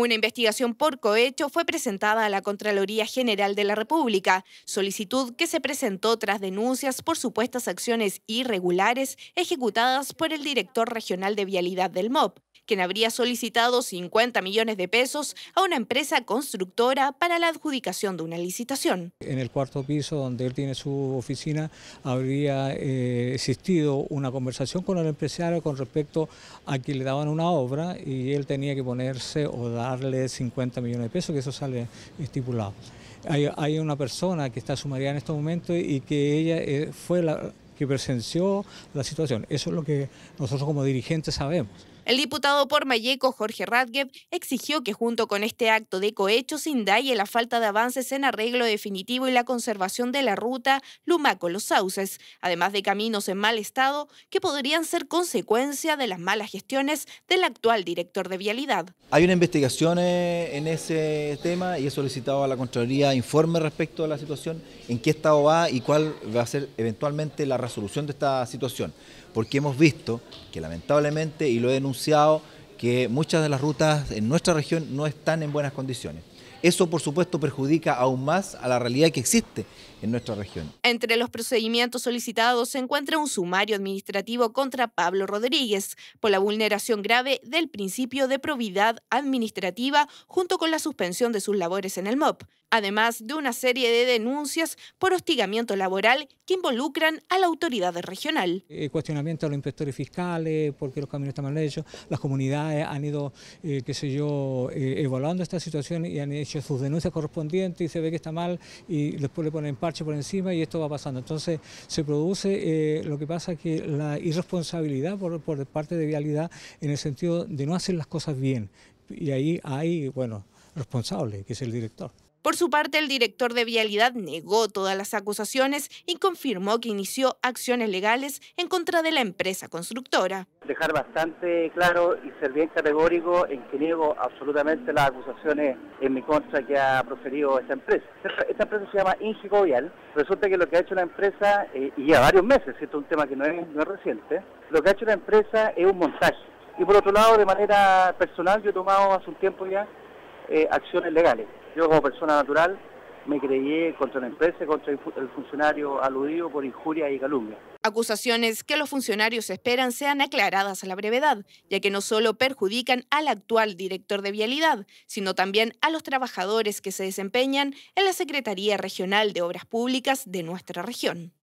Una investigación por cohecho fue presentada a la Contraloría General de la República, solicitud que se presentó tras denuncias por supuestas acciones irregulares ejecutadas por el director regional de vialidad del MOP, quien habría solicitado 50 millones de pesos a una empresa constructora para la adjudicación de una licitación. En el cuarto piso donde él tiene su oficina habría eh, existido una conversación con el empresario con respecto a que le daban una obra y él tenía que ponerse o dar darle 50 millones de pesos, que eso sale estipulado. Hay, una persona que está sumariada en este momento y que ella eh, fue la, que presenció la situación. Eso es lo que nosotros como dirigentes sabemos. El diputado por Mayeco, Jorge Radgev, exigió que junto con este acto de cohecho se indague la falta de avances en arreglo definitivo y la conservación de la ruta Lumaco-Los Sauces, además de caminos en mal estado que podrían ser consecuencia de las malas gestiones del actual director de Vialidad. Hay una investigación eh, en ese tema y he solicitado a la Contraloría informe respecto a la situación, en qué estado va y cuál va a ser eventualmente la razón solución de esta situación, porque hemos visto que lamentablemente, y lo he denunciado, que muchas de las rutas en nuestra región no están en buenas condiciones. Eso, por supuesto, perjudica aún más a la realidad que existe en nuestra región. Entre los procedimientos solicitados se encuentra un sumario administrativo contra Pablo Rodríguez por la vulneración grave del principio de probidad administrativa junto con la suspensión de sus labores en el MOP, además de una serie de denuncias por hostigamiento laboral que involucran a la autoridad regional. El eh, cuestionamiento a los inspectores fiscales, porque los caminos están mal hechos, las comunidades han ido, eh, qué sé yo, eh, evaluando esta situación y han hecho sus denuncias correspondientes y se ve que está mal y después le ponen parche por encima y esto va pasando. Entonces se produce eh, lo que pasa que la irresponsabilidad por, por parte de Vialidad en el sentido de no hacer las cosas bien. Y ahí hay, bueno, responsable, que es el director. Por su parte, el director de Vialidad negó todas las acusaciones y confirmó que inició acciones legales en contra de la empresa constructora. Dejar bastante claro y ser bien categórico en que niego absolutamente las acusaciones en mi contra que ha proferido esta empresa. Esta empresa se llama Ingico Vial. Resulta que lo que ha hecho la empresa, eh, y ya varios meses, esto es un tema que no es, reciente, lo que ha hecho la empresa es un montaje. Y por otro lado, de manera personal, yo he tomado hace un tiempo ya eh, acciones legales. Yo como persona natural me creí contra la empresa, contra el funcionario aludido por injuria y calumnia. Acusaciones que los funcionarios esperan sean aclaradas a la brevedad, ya que no solo perjudican al actual director de vialidad, sino también a los trabajadores que se desempeñan en la Secretaría Regional de Obras Públicas de nuestra región.